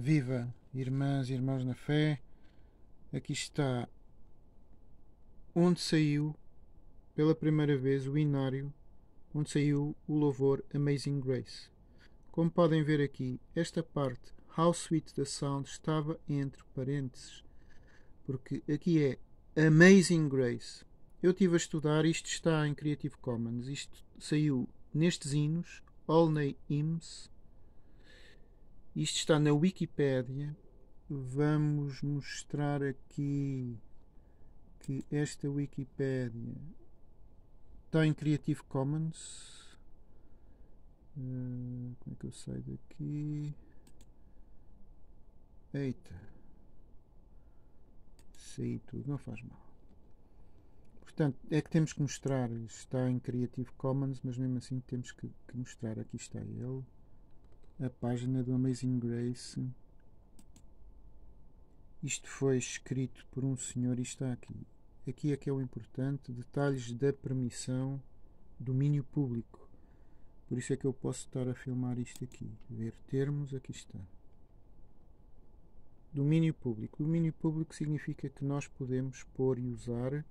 Viva, irmãs e irmãos na fé, aqui está onde saiu pela primeira vez o inário, onde saiu o louvor Amazing Grace. Como podem ver aqui, esta parte, How Sweet the Sound, estava entre parênteses, porque aqui é Amazing Grace. Eu estive a estudar, isto está em Creative Commons, isto saiu nestes hinos, All Ney Hymns, isto está na Wikipédia. Vamos mostrar aqui que esta Wikipédia está em Creative Commons. Eh, como é que eu saio daqui? Eita. Saí tudo, não faz mal. Portanto, é que temos que mostrar. Está em Creative Commons, mas mesmo assim temos que, que mostrar. Aqui está ele a página do Amazing Grace. Isto foi escrito por um senhor e está aqui. Aqui é que é o importante, detalhes da permissão, domínio público. Por isso é que eu posso estar a filmar isto aqui. Ver termos, aqui está. Domínio público. Domínio público significa que nós podemos pôr e usar.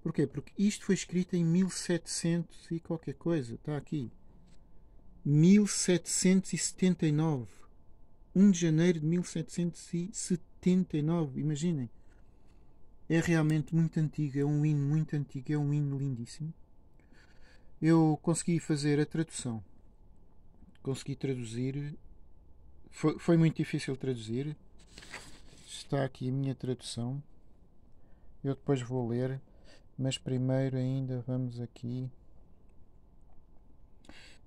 Porquê? Porque isto foi escrito em 1700 e qualquer coisa. Está aqui. 1779. 1 de janeiro de 1779, imaginem. É realmente muito antigo, é um hino muito antigo, é um hino lindíssimo. Eu consegui fazer a tradução. Consegui traduzir. Foi, foi muito difícil traduzir. Está aqui a minha tradução. Eu depois vou ler, mas primeiro ainda vamos aqui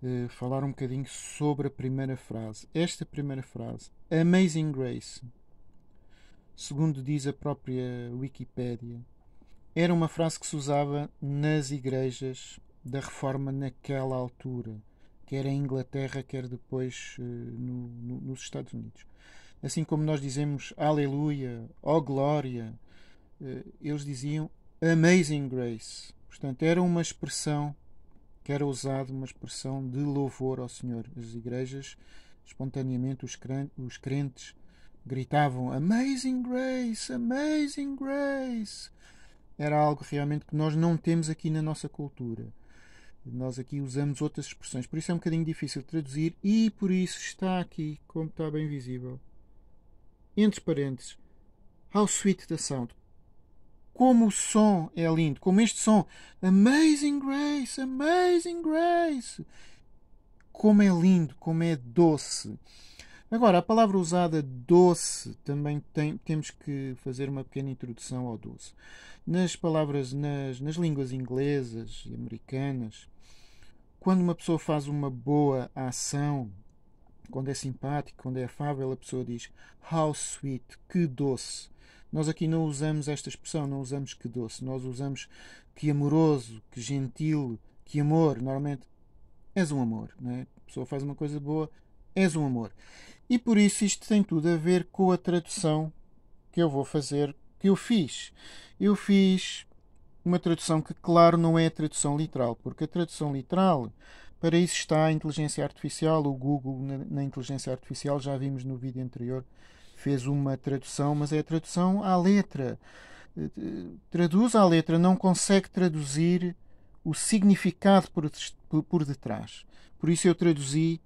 eh, falar um bocadinho sobre a primeira frase. Esta primeira frase, Amazing Grace, segundo diz a própria Wikipédia, era uma frase que se usava nas igrejas da Reforma naquela altura, quer em Inglaterra, quer depois eh, no, no, nos Estados Unidos. Assim como nós dizemos Aleluia, ó oh Glória, eh, eles diziam Amazing Grace. Portanto, era uma expressão que era usado uma expressão de louvor ao Senhor. As igrejas, espontaneamente, os crentes, os crentes gritavam Amazing Grace, Amazing Grace. Era algo realmente que nós não temos aqui na nossa cultura. Nós aqui usamos outras expressões, por isso é um bocadinho difícil traduzir e por isso está aqui, como está bem visível. Entre parênteses, How Sweet the Sound como o som é lindo, como este som. Amazing Grace, Amazing Grace. Como é lindo, como é doce. Agora, a palavra usada doce também tem, temos que fazer uma pequena introdução ao doce. Nas palavras, nas, nas línguas inglesas e americanas, quando uma pessoa faz uma boa ação, quando é simpático, quando é afável, a pessoa diz How sweet, que doce. Nós aqui não usamos esta expressão, não usamos que doce, nós usamos que amoroso, que gentil, que amor. Normalmente és um amor, não é? A pessoa faz uma coisa boa, és um amor. E por isso isto tem tudo a ver com a tradução que eu vou fazer, que eu fiz. Eu fiz uma tradução que, claro, não é a tradução literal, porque a tradução literal, para isso está a inteligência artificial, o Google na, na inteligência artificial, já vimos no vídeo anterior fez uma tradução, mas é a tradução à letra. Eh, traduz à letra, não consegue traduzir o significado por, por detrás. Por isso eu traduzi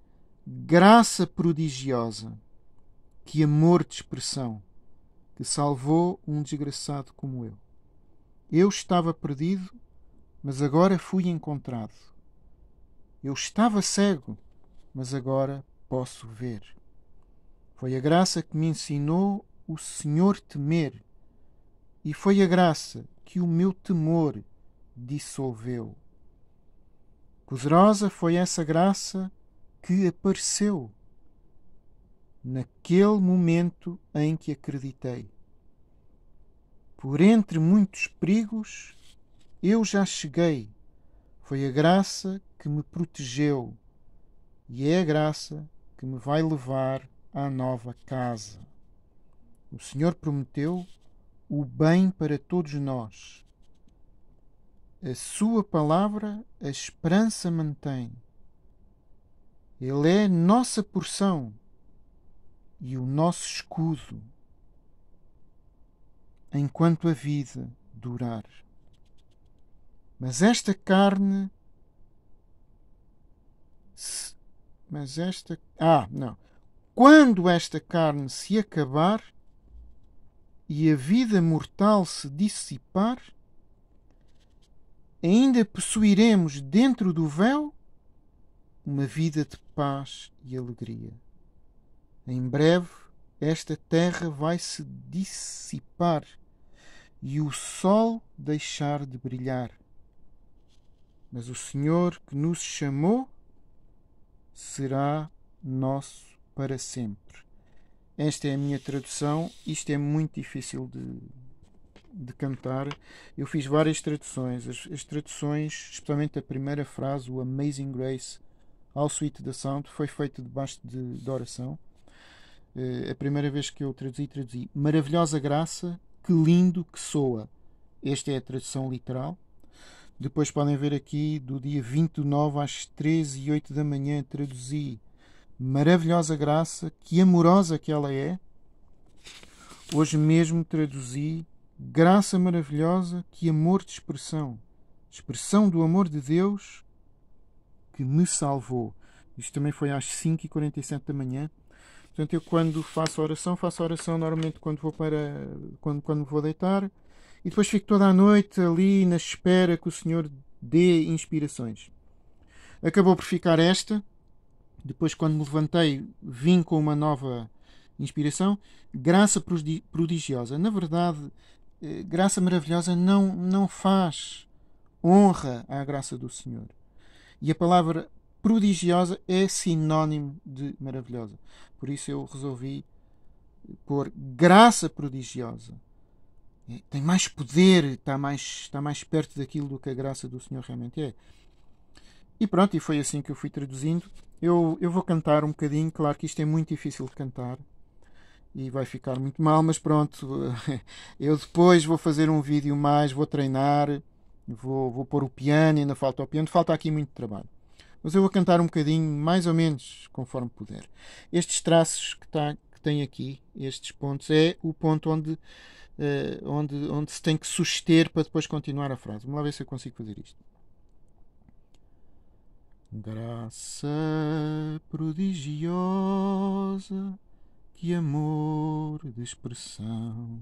graça prodigiosa, que amor de expressão, que salvou um desgraçado como eu. Eu estava perdido, mas agora fui encontrado. Eu estava cego, mas agora posso ver. Foi a graça que me ensinou o Senhor temer, e foi a graça que o meu temor dissolveu. Poderosa foi essa graça que apareceu naquele momento em que acreditei. Por entre muitos perigos, eu já cheguei. Foi a graça que me protegeu e é a graça que me vai levar à nova casa. O Senhor prometeu o bem para todos nós. A Sua palavra a esperança mantém. Ele é nossa porção e o nosso escudo enquanto a vida durar. Mas esta carne. Mas esta. Ah, não quando esta carne se acabar e a vida mortal se dissipar, ainda possuiremos dentro do véu uma vida de paz e alegria. Em breve, esta terra vai se dissipar e o sol deixar de brilhar. Mas o Senhor que nos chamou será nosso para sempre. Esta é a minha tradução. Isto é muito difícil de, de cantar. Eu fiz várias traduções. As, as traduções, especialmente a primeira frase, o Amazing Grace, ao Suite da Sound, foi feita debaixo de, de oração. Uh, a primeira vez que eu traduzi, traduzi Maravilhosa Graça, que lindo que soa. Esta é a tradução literal. Depois podem ver aqui, do dia 29 às 13 e 8 da manhã, traduzi maravilhosa graça, que amorosa que ela é. Hoje mesmo traduzi graça maravilhosa, que amor de expressão, expressão do amor de Deus que me salvou. Isto também foi às 5h47 da manhã. Portanto, eu quando faço oração, faço oração normalmente quando vou para quando, quando vou deitar e depois fico toda a noite ali na espera que o Senhor dê inspirações. Acabou por ficar esta, depois, quando me levantei, vim com uma nova inspiração. Graça prodigiosa. Na verdade, eh, graça maravilhosa não, não faz honra à graça do Senhor. E a palavra prodigiosa é sinónimo de maravilhosa. Por isso eu resolvi pôr graça prodigiosa. Eh, tem mais poder, está mais, está mais perto daquilo do que a graça do Senhor realmente é. E pronto, e foi assim que eu fui traduzindo. Eu, eu vou cantar um bocadinho, claro que isto é muito difícil de cantar e vai ficar muito mal, mas pronto, eu depois vou fazer um vídeo mais, vou treinar, vou, vou pôr o piano, ainda falta o piano, falta aqui muito trabalho. Mas eu vou cantar um bocadinho, mais ou menos, conforme puder. Estes traços que, tá, que tem aqui, estes pontos, é o ponto onde, uh, onde, onde se tem que suster para depois continuar a frase. Vamos lá ver se eu consigo fazer isto. Graça prodigiosa, que amor de expressão,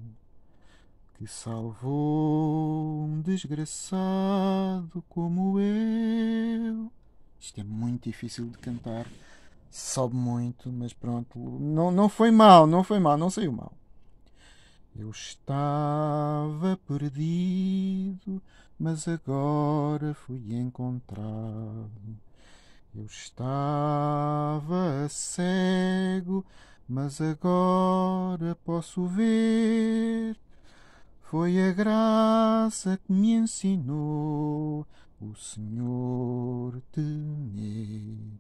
que salvou um desgraçado como eu. Isto é muito difícil de cantar, sobe muito, mas pronto, não, não foi mal, não foi mal, não saiu mal. Eu estava perdido, mas agora fui encontrado eu estava cego, mas agora posso ver. Foi a graça que me ensinou o Senhor temer.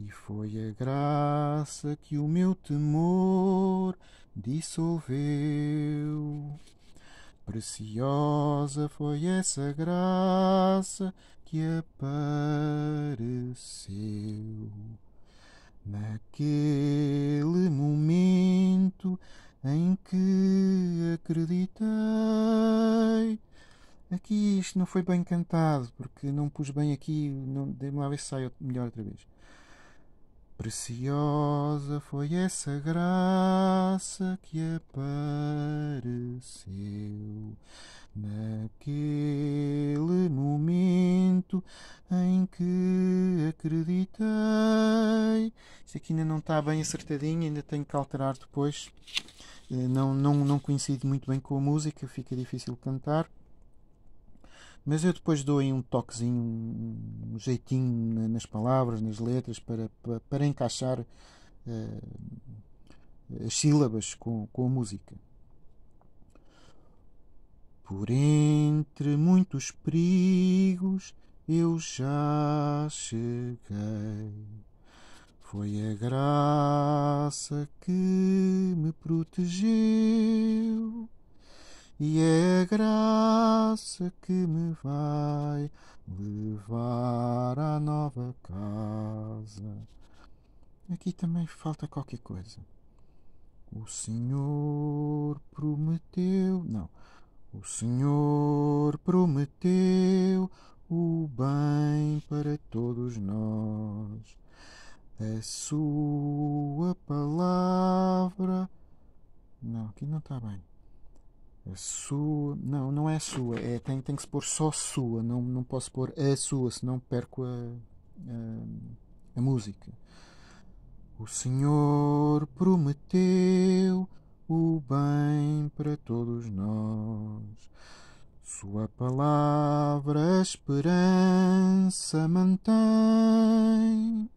E foi a graça que o meu temor dissolveu. Preciosa foi essa graça que apareceu naquele momento em que acreditei. Aqui isto não foi bem cantado, porque não pus bem aqui, dei me lá ver se sai melhor outra vez. Preciosa foi essa graça que apareceu Naquele momento em que acreditei. isso aqui ainda não está bem acertadinho, ainda tenho que alterar depois. Eh, não, não, não coincide muito bem com a música, fica difícil cantar. Mas eu depois dou aí um toquezinho, um jeitinho nas palavras, nas letras, para, para, para encaixar uh, as sílabas com, com a música. Por entre muitos perigos eu já cheguei. Foi a graça que me protegeu e é a graça que me vai levar à nova casa. Aqui também falta qualquer coisa. O Senhor prometeu. Não. O Senhor prometeu o bem para todos nós. A sua palavra. Não, aqui não está bem. A sua. Não, não é sua. É, tem, tem que se pôr só sua. Não, não posso pôr a sua, senão perco a, a, a música. O Senhor prometeu o bem para todos nós. Sua palavra esperança mantém.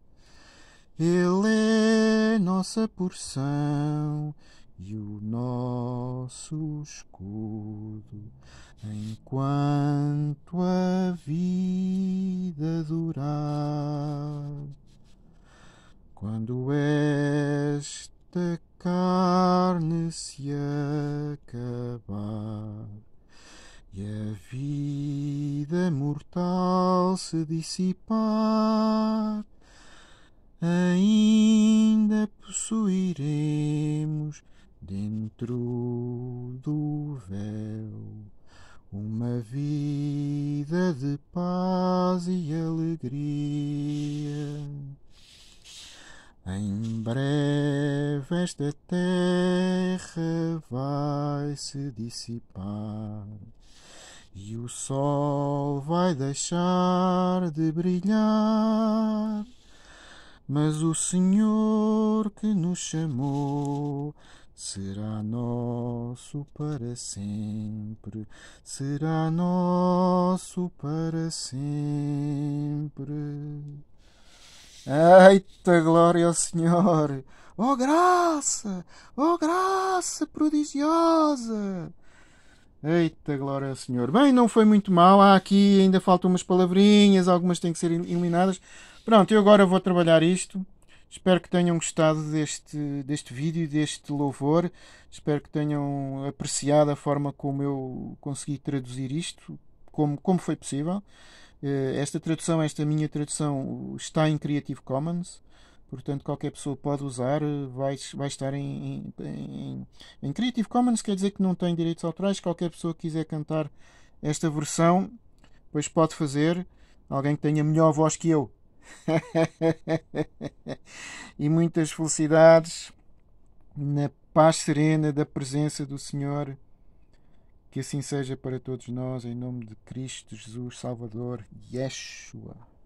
Ele é nossa porção e o nosso escudo, enquanto a vida durar. se dissipar, ainda possuiremos dentro do véu uma vida de paz e alegria. Em breve esta terra vai se dissipar. E o sol vai deixar de brilhar, mas o Senhor que nos chamou será nosso para sempre, será nosso para sempre. Eita glória ao Senhor! Oh graça! Oh graça prodigiosa! Eita, glória ao Senhor. Bem, não foi muito mal. Há aqui ainda faltam umas palavrinhas, algumas têm que ser eliminadas. Pronto, eu agora vou trabalhar isto. Espero que tenham gostado deste, deste vídeo, deste louvor. Espero que tenham apreciado a forma como eu consegui traduzir isto, como, como foi possível. Eh, esta tradução, esta minha tradução, está em Creative Commons. Portanto, qualquer pessoa pode usar, eh, vai, vai estar em, em, em Creative Commons, quer dizer que não tem direitos autorais. Qualquer pessoa que quiser cantar esta versão, pois pode fazer. Alguém que tenha melhor voz que eu. e muitas felicidades na paz serena da presença do Senhor. Que assim seja para todos nós, em nome de Cristo Jesus Salvador, Yeshua.